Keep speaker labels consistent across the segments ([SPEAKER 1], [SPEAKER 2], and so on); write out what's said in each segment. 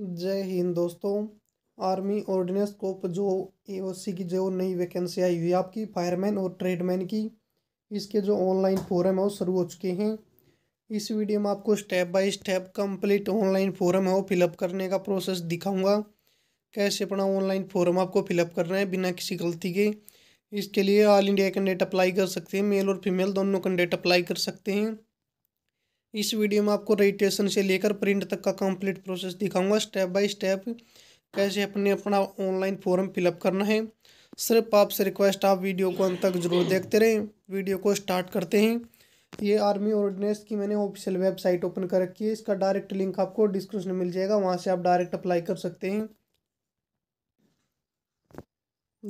[SPEAKER 1] जय हिंद दोस्तों army ordinance कोप जो ए की जो नई वैकेंसी आई हुई है आपकी फायरमैन और ट्रेडमैन की इसके जो ऑनलाइन फॉरम है वो शुरू हो चुके हैं इस वीडियो में आपको step by step complete online form है वो फिलअप करने का प्रोसेस दिखाऊंगा कैसे अपना ऑनलाइन फॉरम आपको फिलअप करना है बिना किसी गलती के इसके लिए ऑल इंडिया कैंडिडेट अप्लाई कर सकते हैं मेल और फीमेल दोनों कैंडिडेट अप्लाई कर सकते हैं इस वीडियो में आपको रजिस्ट्रेशन से लेकर प्रिंट तक का कंप्लीट प्रोसेस दिखाऊंगा स्टेप बाय स्टेप कैसे अपने अपना ऑनलाइन फॉर्म फिलअप करना है सिर्फ आपसे रिक्वेस्ट आप वीडियो को अंत तक जरूर देखते रहें वीडियो को स्टार्ट करते हैं ये आर्मी ऑर्डिनेंस की मैंने ऑफिशियल वेबसाइट ओपन कर रखी है इसका डायरेक्ट लिंक आपको डिस्क्रिप्शन में मिल जाएगा वहाँ से आप डायरेक्ट अप्लाई कर सकते हैं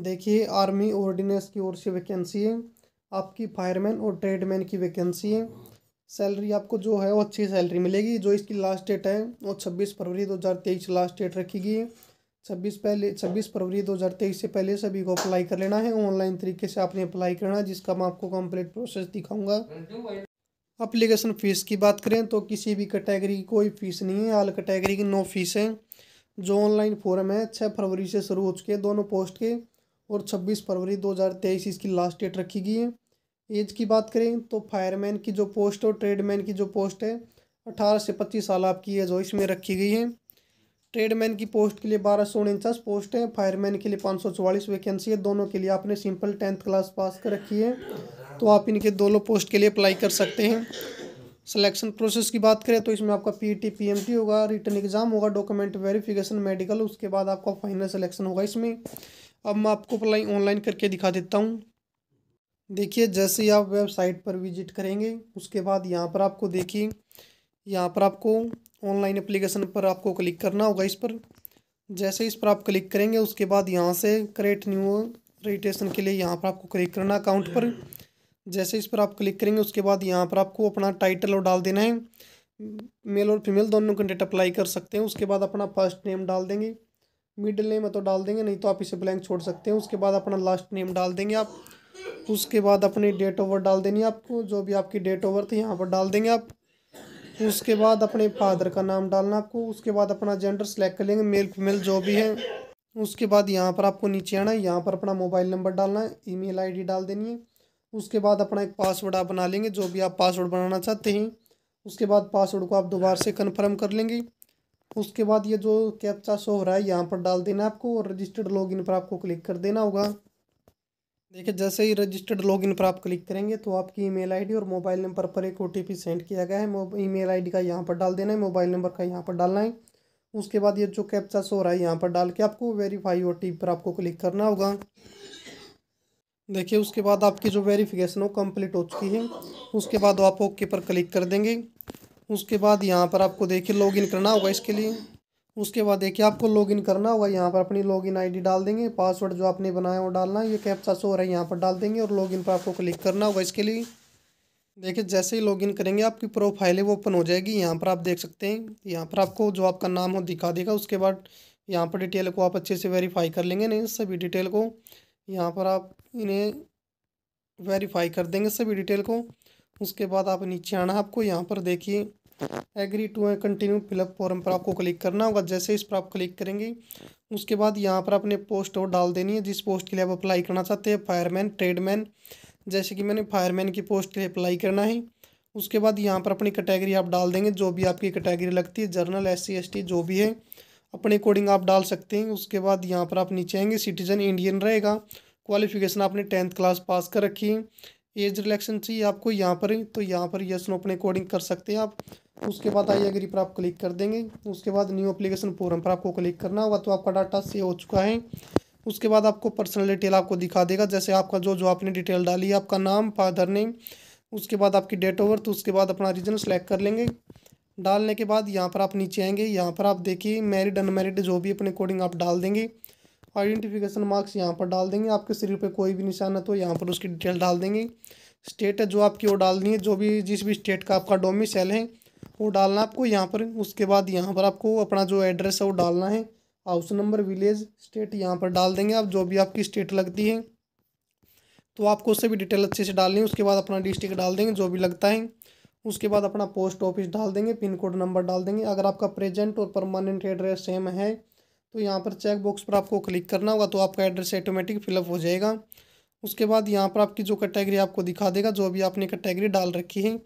[SPEAKER 1] देखिए आर्मी ऑर्डिनेंस की ओर से वैकेंसी है आपकी फायरमैन और ट्रेडमैन की वैकेंसी है सैलरी आपको जो है वो अच्छी सैलरी मिलेगी जो इसकी लास्ट डेट है वो छब्बीस फरवरी दो हज़ार तेईस लास्ट डेट रखी गई है छब्बीस पहले छब्बीस फरवरी दो हज़ार तेईस से पहले सभी को अप्लाई कर लेना है ऑनलाइन तरीके से आपने अप्लाई करना है जिसका मैं आपको कंप्लीट प्रोसेस दिखाऊंगा अप्लीकेशन फ़ीस की बात करें तो किसी भी कैटेगरी की कोई फ़ीस नहीं है आल कैटेगरी की नो फीस है जो ऑनलाइन फॉर्म है छः फरवरी से शुरू हो चुके हैं दोनों पोस्ट के और छब्बीस फरवरी दो हज़ार तेईस इसकी लास्ट डेट रखी गई है एज की बात करें तो फायरमैन की जो पोस्ट और ट्रेडमैन की जो पोस्ट है अठारह से पच्चीस साल आपकी एज हो इसमें रखी गई है ट्रेडमैन की पोस्ट के लिए बारह सौ उनचास पोस्ट है फायरमैन के लिए पाँच सौ चौवालीस वैकेंसी है दोनों के लिए आपने सिंपल टेंथ क्लास पास कर रखी है तो आप इनके दोनों पोस्ट के लिए अप्लाई कर सकते हैं सिलेक्शन प्रोसेस की बात करें तो इसमें आपका P T P M T होगा रिटर्न एग्ज़ाम होगा डॉक्यूमेंट वेरिफिकेशन मेडिकल उसके बाद आपका फाइनल सिलेक्शन होगा इसमें अब मैं आपको अप्लाई ऑनलाइन करके दिखा देता हूँ देखिए जैसे ही आप वेबसाइट पर विजिट करेंगे उसके बाद यहाँ पर आपको देखिए यहाँ पर आपको ऑनलाइन एप्लीकेशन पर आपको क्लिक करना होगा इस पर जैसे इस पर आप क्लिक करेंगे उसके बाद यहाँ से क्रिएट न्यू रजिस्ट्रेशन के लिए यहाँ पर आपको क्लिक करना अकाउंट पर जैसे इस पर आप क्लिक करेंगे उसके बाद यहाँ पर आपको अपना टाइटल और डाल देना है मेल और फीमेल दोनों कंटेंट अप्लाई कर सकते हैं उसके बाद अपना फर्स्ट नेम डाल देंगे मिडिल नेम तो डाल देंगे नहीं तो आप इसे ब्लैंक छोड़ सकते हैं उसके बाद अपना लास्ट नेम डाल देंगे आप उसके बाद अपनी डेट ओवर डाल देनी आपको जो भी आपकी डेट ओवर थी यहाँ पर डाल देंगे आप उसके बाद अपने फादर का नाम डालना आपको उसके बाद अपना जेंडर सेलेक्ट कर लेंगे मेल फीमेल जो भी है उसके बाद यहाँ पर आपको नीचे आना है यहाँ पर अपना मोबाइल नंबर डालना है ईमेल आईडी डाल देनी है उसके बाद अपना एक पासवर्ड आप बना लेंगे जो भी आप पासवर्ड बनाना चाहते हैं उसके बाद पासवर्ड को आप दोबारा से कन्फर्म कर लेंगे उसके बाद ये जो कैप्चा शो हो रहा है यहाँ पर डाल देना आपको और रजिस्टर्ड इन पर आपको क्लिक कर देना होगा देखिए जैसे ही रजिस्टर्ड लॉगिन पर आप क्लिक करेंगे तो आपकी ईमेल आईडी और मोबाइल नंबर पर एक ओटीपी सेंड किया गया है ईमेल आईडी का यहाँ पर डाल देना है मोबाइल नंबर का यहाँ पर डालना है उसके बाद ये जो कैप्चा सो रहा है यहाँ पर डाल के आपको वेरीफाई ओ पर आपको क्लिक करना होगा देखिए उसके बाद आपकी जो वेरिफिकेशन वो कम्प्लीट हो चुकी है उसके बाद आप ओके पर क्लिक कर देंगे उसके बाद यहाँ पर आपको देखिए लॉगिन करना होगा इसके लिए उसके बाद देखिए आपको लॉगिन करना होगा यहाँ पर अपनी लॉगिन आईडी डाल देंगे पासवर्ड जो आपने बनाया वो डालना है ये कैप्चा सो रहा है यहाँ पर डाल देंगे और लॉगिन पर आपको क्लिक करना होगा इसके लिए देखिए जैसे ही लॉगिन करेंगे आपकी प्रोफाइल है वो ओपन हो जाएगी यहाँ पर आप देख सकते हैं यहाँ पर आपको जो आपका नाम हो दिखा देगा उसके बाद यहाँ पर डिटेल को आप अच्छे से वेरीफाई कर लेंगे नहीं सभी डिटेल को यहाँ पर आप इन्हें वेरीफाई कर देंगे सभी डिटेल को उसके बाद आप नीचे आना आपको यहाँ पर देखिए एग्री टू है कंटिन्यू फिलअप फॉर्म पर आपको क्लिक करना होगा जैसे इस पर आप क्लिक करेंगे उसके बाद यहाँ पर अपने पोस्ट और डाल देनी है जिस पोस्ट के लिए आप अप्लाई करना चाहते हैं फायरमैन ट्रेडमैन जैसे कि मैंने फायरमैन की पोस्ट के लिए अप्लाई करना है उसके बाद यहाँ पर अपनी कैटेगरी आप डाल देंगे जो भी आपकी कैटेगरी लगती है जर्नल एस सी जो भी है अपने अकॉर्डिंग आप डाल सकते हैं उसके बाद यहाँ पर आप नीचे आएंगे सिटीजन इंडियन रहेगा क्वालिफिकेशन आपने टेंथ क्लास पास कर रखी है एज रिलेक्शन चाहिए आपको यहाँ पर तो यहाँ पर यस नो अपने अकॉर्डिंग कर सकते हैं आप उसके बाद आई एग्री पर आप क्लिक कर देंगे उसके बाद न्यू अप्लीकेशन फॉरम पर आपको क्लिक करना होगा तो आपका डाटा सेव हो चुका है उसके बाद आपको पर्सनल डिटेल आपको दिखा देगा जैसे आपका जो जो आपने डिटेल डाली है आपका नाम फादर नेम उसके बाद आपकी डेट ऑफ बर्थ उसके बाद अपना रीजन सेलेक्ट कर लेंगे डालने के बाद यहाँ पर आप नीचे आएंगे यहाँ पर आप देखिए मैरिड अनमेरिड जो भी अपने अकॉर्डिंग आप डाल देंगे आइडेंटिफिकेशन मार्क्स यहाँ पर डाल देंगे आपके शरीर पे कोई भी निशान है तो यहाँ पर उसकी डिटेल डाल देंगे स्टेट है जो आपकी वो डालनी है जो भी जिस भी स्टेट का आपका डोमिसल है वो डालना आपको यहाँ पर उसके बाद यहाँ पर आपको अपना जो एड्रेस है वो डालना है हाउस नंबर विलेज स्टेट यहाँ पर डाल देंगे आप जो भी आपकी स्टेट लगती है तो आपको उससे भी डिटेल अच्छे से डालनी है उसके बाद अपना डिस्ट्रिक्ट डाल देंगे जो भी लगता है उसके बाद अपना पोस्ट ऑफिस डाल देंगे पिन कोड नंबर डाल देंगे अगर आपका प्रेजेंट और परमानेंट एड्रेस सेम है तो यहाँ पर चेक बॉक्स पर आपको क्लिक करना होगा तो आपका एड्रेस ऑटोमेटिक फिलअप हो जाएगा उसके बाद यहाँ पर आपकी जो कैटेगरी आपको दिखा देगा जो भी आपने कैटेगरी डाल रखी है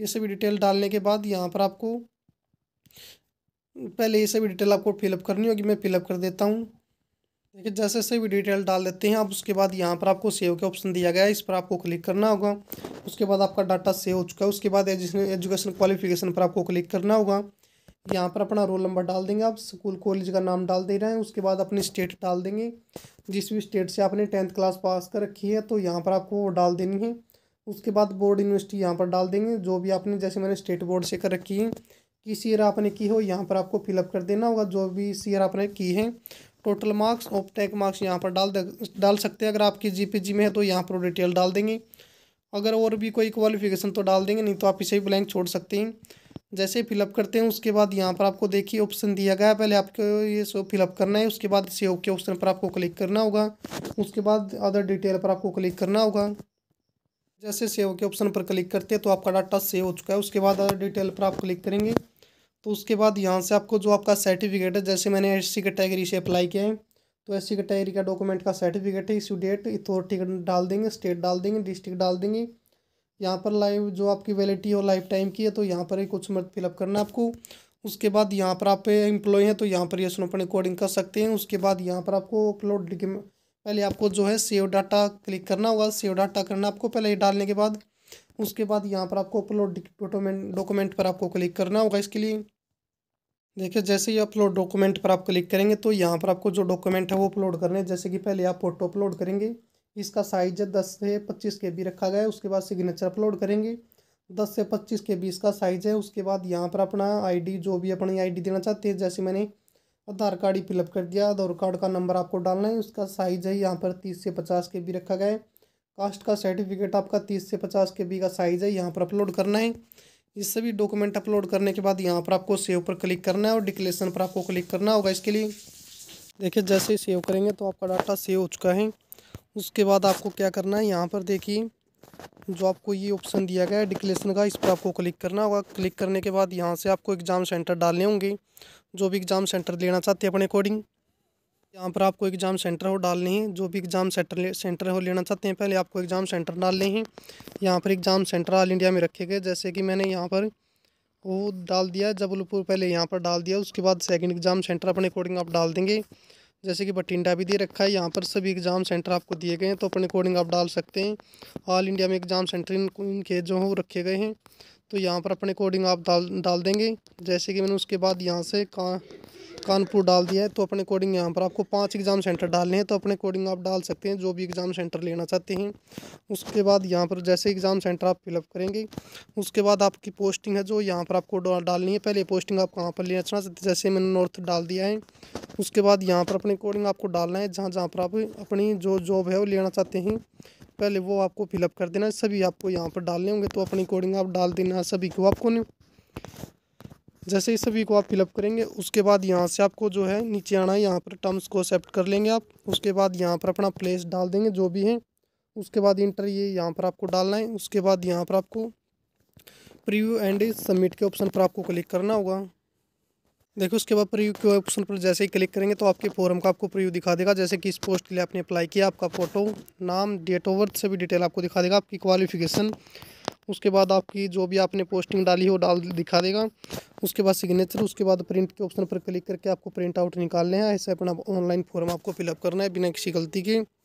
[SPEAKER 1] ये सभी डिटेल डालने के बाद यहाँ पर आपको पहले ये सभी डिटेल आपको फिलअप करनी होगी मैं फिलअप कर देता हूँ देखिए जैसे सभी डिटेल डाल देते हैं आप उसके बाद यहाँ पर आपको सेव का ऑप्शन दिया गया है इस पर आपको क्लिक करना होगा उसके बाद आपका डाटा सेव हो चुका है उसके बाद एजुकेशन क्वालिफिकेशन पर आपको क्लिक करना होगा यहाँ पर अपना रोल नंबर डाल देंगे आप स्कूल कॉलेज का नाम डाल दे रहे हैं उसके बाद अपनी स्टेट डाल देंगे जिस भी स्टेट से आपने टेंथ क्लास पास कर रखी है तो यहाँ पर आपको डाल देनी है उसके बाद बोर्ड यूनिवर्सिटी यहाँ पर डाल देंगे जो भी आपने जैसे मैंने स्टेट बोर्ड से कर रखी है किस ईयर आपने की हो यहाँ पर आपको फिलअप कर देना होगा जो भी इस ईयर आपने की है टोटल मार्क्स टैक मार्क्स यहाँ पर डाल डाल सकते हैं अगर आपकी जीपीजी में है तो यहाँ पर डिटेल डाल देंगे अगर और भी कोई क्वालिफिकेशन तो डाल देंगे नहीं तो आप इसे ब्लैंक छोड़ सकते हैं जैसे फिलअप करते हैं उसके बाद यहाँ पर आपको देखिए ऑप्शन दिया गया है पहले आपको ये सो फिलअप करना है उसके बाद सेव के ऑप्शन पर आपको क्लिक करना होगा उसके बाद अदर डिटेल पर आपको क्लिक करना होगा जैसे सेव के ऑप्शन पर क्लिक करते हैं तो आपका डाटा सेव हो चुका है उसके बाद डिटेल पर आप क्लिक करेंगे तो उसके बाद यहाँ से आपको जो आपका सर्टिफिकेट है जैसे मैंने एस सी कैटेगरी से अप्लाई किया है तो एस सी कैटेगरी का डॉक्यूमेंट का सर्टिफिकेट है इश्यू डेट अथॉरिटी डाल देंगे स्टेट डाल देंगे डिस्ट्रिक्ट डाल देंगे यहाँ पर लाइव जो आपकी वैलिटी और लाइफ टाइम की है तो यहाँ पर कुछ मत फिलअप करना आपको उसके बाद यहाँ पर आप एम्प्लॉय हैं तो यहाँ पर ये अपने कोडिंग कर सकते हैं उसके बाद यहाँ पर आपको अपलोड पहले आपको जो है सेव डाटा क्लिक करना होगा सेव डाटा करना आपको पहले ये डालने के बाद उसके बाद यहाँ पर आपको अपलोड डॉक्यूमेंट डॉक्यूमेंट पर आपको क्लिक करना होगा इसके लिए देखिए जैसे ही अपलोड डॉक्यूमेंट पर आप क्लिक करेंगे तो यहाँ पर आपको जो डॉक्यूमेंट है वो अपलोड करने जैसे कि पहले आप फोटो अपलोड करेंगे इसका साइज है दस से पच्चीस के बी रखा गया है उसके बाद सिग्नेचर अपलोड करेंगे दस से पच्चीस के बी इसका साइज है उसके बाद यहाँ पर अपना आई जो भी अपनी आई देना चाहते हैं जैसे मैंने आधार कार्ड ही फिलअप कर दिया आधार कार्ड का नंबर आपको डालना है उसका साइज है यहाँ पर तीस से पचास के बी रखा गया है कास्ट का सर्टिफिकेट आपका तीस से पचास के बी का साइज है यहाँ पर अपलोड करना है ये सभी डॉक्यूमेंट अपलोड करने के बाद यहाँ पर आपको सेव पर क्लिक करना है और डिक्लेरेशन पर आपको क्लिक करना होगा इसके लिए देखिए जैसे ही सेव करेंगे तो आपका डाटा सेव हो चुका है उसके बाद आपको क्या करना है यहाँ पर देखिए जो आपको ये ऑप्शन दिया गया है डिक्लेरेशन का इस पर आपको क्लिक करना होगा क्लिक करने के बाद यहाँ से आपको एग्ज़ाम सेंटर डालने होंगे जो भी एग्ज़ाम सेंटर लेना चाहते हैं अपने अकॉर्डिंग यहाँ पर आपको एग्ज़ाम सेंटर हो डालने हैं जो भी एग्ज़ाम सेंटर सेंटर हो लेना चाहते हैं पहले आपको एग्ज़ाम सेंटर डालने हैं यहाँ पर एग्ज़ाम सेंटर ऑल इंडिया में रखे गए जैसे कि मैंने यहाँ पर वो डाल दिया जबलपुर पहले यहाँ पर डाल दिया उसके बाद सेकेंड एग्ज़ाम सेंटर अपने अकॉर्डिंग आप डाल देंगे जैसे कि बठिंडा भी दे रखा है यहाँ पर सभी एग्ज़ाम सेंटर आपको दिए गए हैं तो अपने अकॉर्डिंग आप डाल सकते हैं ऑल इंडिया में एग्ज़ाम सेंटर इन इनके जो हैं वो रखे गए हैं तो यहाँ पर अपने अकॉर्डिंग आप डाल डाल देंगे जैसे कि मैंने उसके बाद यहाँ से कहाँ कानपुर डाल दिया है तो अपने अकॉर्डिंग यहाँ पर आपको पाँच एग्ज़ाम सेंटर डालने हैं तो अपने अकॉर्डिंग आप डाल सकते हैं जो भी एग्ज़ाम सेंटर लेना चाहते हैं उसके बाद यहाँ पर जैसे एग्ज़ाम सेंटर आप फिलअप करेंगे उसके बाद आपकी पोस्टिंग है जो यहाँ पर आपको डालनी है पहले पोस्टिंग आप कहाँ पर लेना चाहते जैसे मैंने नॉर्थ डाल दिया है उसके बाद यहाँ पर अपने अकॉर्डिंग आपको डालना है जहाँ जहाँ पर आप अपनी जो जॉब है वो लेना चाहते हैं पहले वो आपको फिलअप कर देना है सभी आपको यहाँ पर डालने होंगे तो अपने अकॉर्डिंग आप डाल देना सभी को आपको जैसे ही सभी को आप फिलअप करेंगे उसके बाद यहाँ से आपको जो है नीचे आना है यहाँ पर टर्म्स को एक्सेप्ट कर लेंगे आप उसके बाद यहाँ पर अपना प्लेस डाल देंगे जो भी है उसके बाद इंटर ये यहाँ पर आपको डालना है उसके बाद यहाँ पर आपको प्रीव्यू एंड सबमिट के ऑप्शन पर आपको क्लिक करना होगा देखिए उसके बाद प्रीव्यू के ऑप्शन पर जैसे ही क्लिक करेंगे तो आपके फॉर्म का आपको प्रीव्यू दिखा देगा जैसे कि इस पोस्ट के लिए आपने अप्लाई किया आपका फ़ोटो नाम डेट ऑफ बर्थ सभी डिटेल आपको दिखा देगा आपकी क्वालिफिकेशन उसके बाद आपकी जो भी आपने पोस्टिंग डाली है वो डाल दिखा देगा उसके बाद सिग्नेचर उसके बाद प्रिंट के ऑप्शन पर क्लिक करके आपको प्रिंट आउट निकालने हैं ऐसे अपना ऑनलाइन फॉर्म आपको फिलअप करना है बिना किसी गलती के